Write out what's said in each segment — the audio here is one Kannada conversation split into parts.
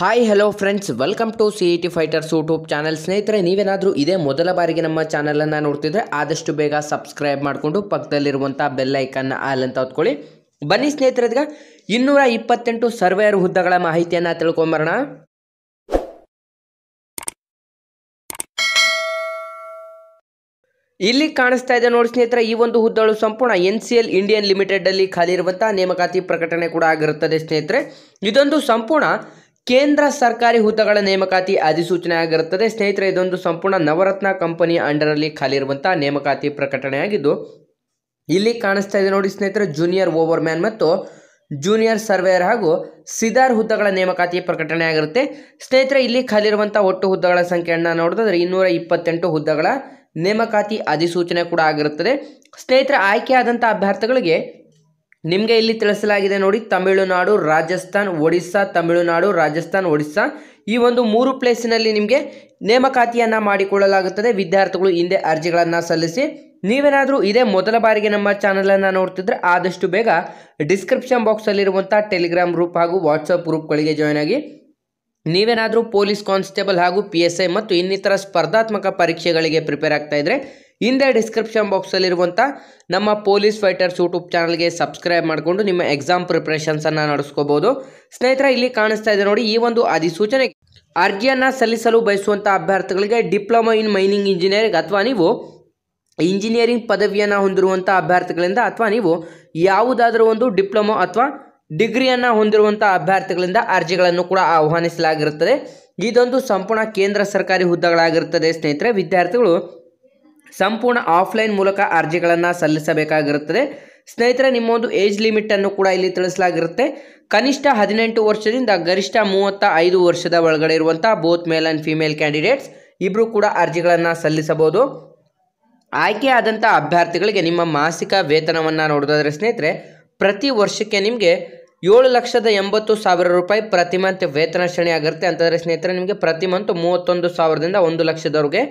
hi hello friends welcome to C E T fighters YouTube channel ಸ್ನೇಹಿತರೆ ನೀವೇನಾದರೂ ಇದೇ ಮೊದಲ ಬಾರಿಗೆ ನಮ್ಮ ಚಾನಲನ್ನು ನೋಡ್ತಿದ್ರೆ ಆದಷ್ಟು ಬೇಗ ಸಬ್ಸ್ಕ್ರೈಬ್ ಮಾಡಿಕೊಂಡು ಪಕ್ಕದಲ್ಲಿರುವಂಥ ಬೆಲ್ಲೈಕನ್ನ ಆಲ್ ಅಂತ ಹೊತ್ಕೊಳ್ಳಿ ಬನ್ನಿ ಸ್ನೇಹಿತರೆ ಇನ್ನೂರ ಇಪ್ಪತ್ತೆಂಟು ಸರ್ವೇಯರ್ ಹುದ್ದೆಗಳ ಮಾಹಿತಿಯನ್ನು ತಿಳ್ಕೊಂಬರೋಣ ಇಲ್ಲಿ ಕಾಣಿಸ್ತಾ ಇದೆ ನೋಡಿ ಸ್ನೇಹಿತರೆ ಈ ಒಂದು ಹುದ್ದೆಗಳು ಸಂಪೂರ್ಣ N C L Indian limited ಅಲ್ಲಿ ಖಾಲಿ ಇರುವಂತಹ ನೇಮಕಾತಿ ಪ್ರಕಟಣೆ ಕೂಡ ಆಗಿರುತ್ತದೆ ಸ್ನೇಹಿತರೆ ಇದೊಂದು ಸಂಪೂರ್ಣ ಕೇಂದ್ರ ಸರ್ಕಾರಿ ಹುದ್ದೆಗಳ ನೇಮಕಾತಿ ಅಧಿಸೂಚನೆ ಆಗಿರುತ್ತದೆ ಸ್ನೇಹಿತರೆ ಇದೊಂದು ಸಂಪೂರ್ಣ ನವರತ್ನ ಕಂಪನಿ ಅಂಡರಲ್ಲಿ ಖಾಲಿರುವಂಥ ನೇಮಕಾತಿ ಪ್ರಕಟಣೆಯಾಗಿದ್ದು ಇಲ್ಲಿ ಕಾಣಿಸ್ತಾ ಇದೆ ನೋಡಿ ಸ್ನೇಹಿತರೆ ಜೂನಿಯರ್ ಓವರ್ ಮ್ಯಾನ್ ಮತ್ತು ಜೂನಿಯರ್ ಸರ್ವೇಯರ್ ಹಾಗೂ ಸಿದಾರ್ ಹುದ್ದೆಗಳ ನೇಮಕಾತಿ ಪ್ರಕಟಣೆ ಆಗಿರುತ್ತೆ ಸ್ನೇಹಿತರೆ ಇಲ್ಲಿ ಖಾಲಿರುವಂಥ ಒಟ್ಟು ಹುದ್ದೆಗಳ ಸಂಖ್ಯೆಯನ್ನು ನೋಡಿದ್ರೆ ಇನ್ನೂರ ಇಪ್ಪತ್ತೆಂಟು ಹುದ್ದೆಗಳ ನೇಮಕಾತಿ ಅಧಿಸೂಚನೆ ಕೂಡ ಆಗಿರುತ್ತದೆ ಸ್ನೇಹಿತರ ಆಯ್ಕೆಯಾದಂಥ ಅಭ್ಯರ್ಥಿಗಳಿಗೆ ನಿಮಗೆ ಇಲ್ಲಿ ತಿಳಿಸಲಾಗಿದೆ ನೋಡಿ ತಮಿಳುನಾಡು ರಾಜಸ್ಥಾನ್ ಒಡಿಸ್ಸಾ ತಮಿಳುನಾಡು ರಾಜಸ್ಥಾನ್ ಒಡಿಸ್ಸಾ ಈ ಒಂದು ಮೂರು ಪ್ಲೇಸಿನಲ್ಲಿ ನಿಮಗೆ ನೇಮಕಾತಿಯನ್ನು ಮಾಡಿಕೊಳ್ಳಲಾಗುತ್ತದೆ ವಿದ್ಯಾರ್ಥಿಗಳು ಹಿಂದೆ ಅರ್ಜಿಗಳನ್ನು ಸಲ್ಲಿಸಿ ನೀವೇನಾದರೂ ಇದೇ ಮೊದಲ ಬಾರಿಗೆ ನಮ್ಮ ಚಾನಲನ್ನು ನೋಡ್ತಿದ್ರೆ ಆದಷ್ಟು ಬೇಗ ಡಿಸ್ಕ್ರಿಪ್ಷನ್ ಬಾಕ್ಸಲ್ಲಿರುವಂಥ ಟೆಲಿಗ್ರಾಮ್ ಗ್ರೂಪ್ ಹಾಗೂ ವಾಟ್ಸಪ್ ಗ್ರೂಪ್ಗಳಿಗೆ ಜಾಯ್ನ್ ಆಗಿ ನೀವೇನಾದರೂ ಪೊಲೀಸ್ ಕಾನ್ಸ್ಟೇಬಲ್ ಹಾಗೂ ಪಿ ಎಸ್ ಐ ಮತ್ತು ಇನ್ನಿತರ ಸ್ಪರ್ಧಾತ್ಮಕ ಪರೀಕ್ಷೆಗಳಿಗೆ ಪ್ರಿಪೇರ್ ಆಗ್ತಾ ಇದ್ದರೆ ಹಿಂದೆ ಡಿಸ್ಕ್ರಿಪ್ಷನ್ ಬಾಕ್ಸಲ್ಲಿರುವಂಥ ನಮ್ಮ ಪೊಲೀಸ್ ಫೈಟರ್ಸ್ ಯೂಟ್ಯೂಬ್ ಚಾನಲ್ಗೆ ಸಬ್ಸ್ಕ್ರೈಬ್ ಮಾಡಿಕೊಂಡು ನಿಮ್ಮ ಎಕ್ಸಾಮ್ ಪ್ರಿಪ್ರೇಷನ್ಸನ್ನು ನಡೆಸ್ಕೋಬೋದು ಸ್ನೇಹಿತರ ಇಲ್ಲಿ ಕಾಣಿಸ್ತಾ ಇದೆ ನೋಡಿ ಈ ಒಂದು ಅಧಿಸೂಚನೆ ಅರ್ಜಿಯನ್ನು ಸಲ್ಲಿಸಲು ಬಯಸುವಂಥ ಅಭ್ಯರ್ಥಿಗಳಿಗೆ ಡಿಪ್ಲೊಮಾ ಇನ್ ಮೈನಿಂಗ್ ಇಂಜಿನಿಯರಿಂಗ್ ಅಥವಾ ನೀವು ಇಂಜಿನಿಯರಿಂಗ್ ಪದವಿಯನ್ನು ಹೊಂದಿರುವಂಥ ಅಭ್ಯರ್ಥಿಗಳಿಂದ ಅಥವಾ ನೀವು ಯಾವುದಾದರೂ ಒಂದು ಡಿಪ್ಲೊಮೊ ಅಥವಾ ಡಿಗ್ರಿಯನ್ನು ಹೊಂದಿರುವಂಥ ಅಭ್ಯರ್ಥಿಗಳಿಂದ ಅರ್ಜಿಗಳನ್ನು ಕೂಡ ಆಹ್ವಾನಿಸಲಾಗಿರುತ್ತದೆ ಇದೊಂದು ಸಂಪೂರ್ಣ ಕೇಂದ್ರ ಸರ್ಕಾರಿ ಹುದ್ದೆಗಳಾಗಿರುತ್ತದೆ ಸ್ನೇಹಿತರೆ ವಿದ್ಯಾರ್ಥಿಗಳು ಸಂಪೂರ್ಣ ಆಫ್ಲೈನ್ ಮೂಲಕ ಅರ್ಜಿಗಳನ್ನು ಸಲ್ಲಿಸಬೇಕಾಗಿರುತ್ತದೆ ಸ್ನೇಹಿತರೆ ನಿಮ್ಮ ಒಂದು ಏಜ್ ಲಿಮಿಟನ್ನು ಕೂಡ ಇಲ್ಲಿ ತಿಳಿಸಲಾಗಿರುತ್ತೆ ಕನಿಷ್ಠ ಹದಿನೆಂಟು ವರ್ಷದಿಂದ ಗರಿಷ್ಠ ಮೂವತ್ತ ಐದು ವರ್ಷದ ಒಳಗಡೆ ಇರುವಂತಹ both male and female candidates ಇಬ್ರು ಕೂಡ ಅರ್ಜಿಗಳನ್ನು ಸಲ್ಲಿಸಬಹುದು ಆಯ್ಕೆಯಾದಂಥ ಅಭ್ಯರ್ಥಿಗಳಿಗೆ ನಿಮ್ಮ ಮಾಸಿಕ ವೇತನವನ್ನು ನೋಡೋದಾದರೆ ಸ್ನೇಹಿತರೆ ಪ್ರತಿ ವರ್ಷಕ್ಕೆ ನಿಮಗೆ ಏಳು ಲಕ್ಷದ ಎಂಬತ್ತು ಸಾವಿರ ರೂಪಾಯಿ ಪ್ರತಿ ಮಂತ್ ವೇತನ ಶ್ರೇಣಿ ಆಗಿರುತ್ತೆ ಅಂತಂದ್ರೆ ಸ್ನೇಹಿತರೆ ನಿಮಗೆ ಪ್ರತಿ ಮಂತ್ ಮೂವತ್ತೊಂದು ಸಾವಿರದಿಂದ ಒಂದು ಲಕ್ಷದವರೆಗೆ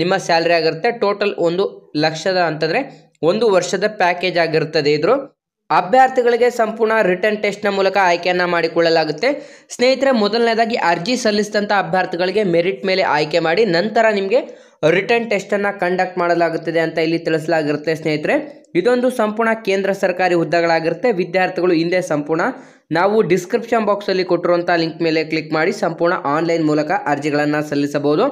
ನಿಮ್ಮ ಸ್ಯಾಲ್ರಿ ಆಗಿರುತ್ತೆ ಟೋಟಲ್ ಒಂದು ಲಕ್ಷದ ಅಂತಂದರೆ ಒಂದು ವರ್ಷದ ಪ್ಯಾಕೇಜ್ ಆಗಿರುತ್ತದೆ ಇದ್ರು ಅಭ್ಯರ್ಥಿಗಳಿಗೆ ಸಂಪೂರ್ಣ ರಿಟರ್ನ್ ಟೆಸ್ಟ್ನ ಮೂಲಕ ಆಯ್ಕೆಯನ್ನು ಮಾಡಿಕೊಳ್ಳಲಾಗುತ್ತೆ ಸ್ನೇಹಿತರೆ ಮೊದಲನೇದಾಗಿ ಅರ್ಜಿ ಸಲ್ಲಿಸಿದಂಥ ಅಭ್ಯರ್ಥಿಗಳಿಗೆ ಮೆರಿಟ್ ಮೇಲೆ ಆಯ್ಕೆ ಮಾಡಿ ನಂತರ ನಿಮಗೆ ರಿಟರ್ನ್ ಟೆಸ್ಟನ್ನು ಕಂಡಕ್ಟ್ ಮಾಡಲಾಗುತ್ತದೆ ಅಂತ ಇಲ್ಲಿ ತಿಳಿಸಲಾಗಿರುತ್ತೆ ಸ್ನೇಹಿತರೆ ಇದೊಂದು ಸಂಪೂರ್ಣ ಕೇಂದ್ರ ಸರ್ಕಾರಿ ಹುದ್ದೆಗಳಾಗಿರುತ್ತೆ ವಿದ್ಯಾರ್ಥಿಗಳು ಹಿಂದೆ ಸಂಪೂರ್ಣ ನಾವು ಡಿಸ್ಕ್ರಿಪ್ಷನ್ ಬಾಕ್ಸಲ್ಲಿ ಕೊಟ್ಟಿರುವಂಥ ಲಿಂಕ್ ಮೇಲೆ ಕ್ಲಿಕ್ ಮಾಡಿ ಸಂಪೂರ್ಣ ಆನ್ಲೈನ್ ಮೂಲಕ ಅರ್ಜಿಗಳನ್ನು ಸಲ್ಲಿಸಬಹುದು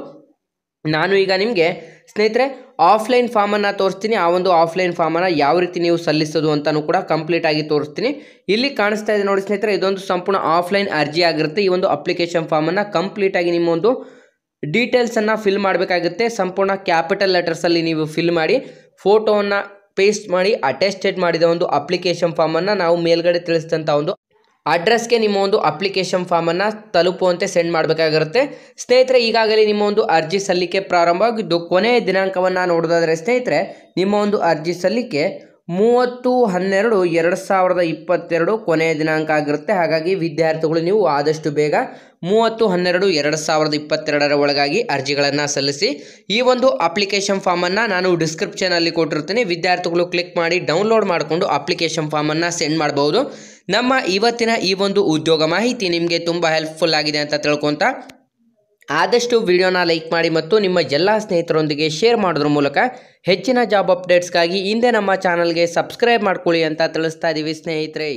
ನಾನು ಈಗ ನಿಮಗೆ ಸ್ನೇಹಿತರೆ ಆಫ್ಲೈನ್ ಫಾರ್ಮನ್ನು ತೋರಿಸ್ತೀನಿ ಆ ಒಂದು ಆಫ್ಲೈನ್ ಫಾರ್ಮನ್ನು ಯಾವ ರೀತಿ ನೀವು ಸಲ್ಲಿಸೋದು ಅಂತಲೂ ಕೂಡ ಕಂಪ್ಲೀಟಾಗಿ ತೋರಿಸ್ತೀನಿ ಇಲ್ಲಿ ಕಾಣಿಸ್ತಾ ಇದೆ ನೋಡಿ ಸ್ನೇಹಿತರೆ ಇದೊಂದು ಸಂಪೂರ್ಣ ಆಫ್ಲೈನ್ ಅರ್ಜಿ ಆಗಿರುತ್ತೆ ಈ ಒಂದು ಅಪ್ಲಿಕೇಶನ್ ಫಾರ್ಮನ್ನು ಕಂಪ್ಲೀಟಾಗಿ ನಿಮ್ಮ ಒಂದು ಡೀಟೇಲ್ಸನ್ನು ಫಿಲ್ ಮಾಡಬೇಕಾಗುತ್ತೆ ಸಂಪೂರ್ಣ ಕ್ಯಾಪಿಟಲ್ ಲೆಟರ್ಸಲ್ಲಿ ನೀವು ಫಿಲ್ ಮಾಡಿ ಫೋಟೋವನ್ನು ಪೇಸ್ಟ್ ಮಾಡಿ ಅಟೆಸ್ಟೆಡ್ ಮಾಡಿದ ಒಂದು ಅಪ್ಲಿಕೇಶನ್ ಫಾರ್ಮನ್ನು ನಾವು ಮೇಲ್ಗಡೆ ತಿಳಿಸಿದಂಥ ಒಂದು ಅಡ್ರೆಸ್ಗೆ ನಿಮ್ಮ ಒಂದು ಅಪ್ಲಿಕೇಶನ್ ಫಾರ್ಮನ್ನು ತಲುಪುವಂತೆ ಸೆಂಡ್ ಮಾಡಬೇಕಾಗಿರುತ್ತೆ ಸ್ನೇಹಿತರೆ ಈಗಾಗಲೇ ನಿಮ್ಮ ಒಂದು ಅರ್ಜಿ ಸಲ್ಲಿಕೆ ಪ್ರಾರಂಭವಾಗಿದ್ದು ಕೊನೆಯ ದಿನಾಂಕವನ್ನು ನೋಡೋದಾದರೆ ಸ್ನೇಹಿತರೆ ನಿಮ್ಮ ಒಂದು ಅರ್ಜಿ ಸಲ್ಲಿಕೆ ಮೂವತ್ತು ಹನ್ನೆರಡು ಎರಡು ಸಾವಿರದ ಇಪ್ಪತ್ತೆರಡು ಕೊನೆಯ ದಿನಾಂಕ ಆಗಿರುತ್ತೆ ಹಾಗಾಗಿ ವಿದ್ಯಾರ್ಥಿಗಳು ನೀವು ಆದಷ್ಟು ಬೇಗ ಮೂವತ್ತು ಹನ್ನೆರಡು ಎರಡು ಸಾವಿರದ ಇಪ್ಪತ್ತೆರಡರ ಒಳಗಾಗಿ ಅರ್ಜಿಗಳನ್ನು ಸಲ್ಲಿಸಿ ಈ ಒಂದು ಅಪ್ಲಿಕೇಶನ್ ಫಾರ್ಮನ್ನು ನಾನು ಡಿಸ್ಕ್ರಿಪ್ಷನಲ್ಲಿ ಕೊಟ್ಟಿರ್ತೀನಿ ವಿದ್ಯಾರ್ಥಿಗಳು ಕ್ಲಿಕ್ ಮಾಡಿ ಡೌನ್ಲೋಡ್ ಮಾಡಿಕೊಂಡು ಅಪ್ಲಿಕೇಶನ್ ಫಾರ್ಮನ್ನು ಸೆಂಡ್ ಮಾಡಬಹುದು ನಮ್ಮ ಇವತ್ತಿನ ಈ ಒಂದು ಉದ್ಯೋಗ ಮಾಹಿತಿ ನಿಮಗೆ ತುಂಬ ಹೆಲ್ಪ್ಫುಲ್ ಆಗಿದೆ ಅಂತ ತಿಳ್ಕೊತಾ ಆದಷ್ಟು ವಿಡಿಯೋನ ಲೈಕ್ ಮಾಡಿ ಮತ್ತು ನಿಮ್ಮ ಎಲ್ಲ ಸ್ನೇಹಿತರೊಂದಿಗೆ ಶೇರ್ ಮಾಡೋದ್ರ ಮೂಲಕ ಹೆಚ್ಚಿನ ಜಾಬ್ ಅಪ್ಡೇಟ್ಸ್ಗಾಗಿ ಹಿಂದೆ ನಮ್ಮ ಚಾನಲ್ಗೆ ಸಬ್ಸ್ಕ್ರೈಬ್ ಮಾಡ್ಕೊಳ್ಳಿ ಅಂತ ತಿಳಿಸ್ತಾ ಇದ್ದೀವಿ ಸ್ನೇಹಿತರೆ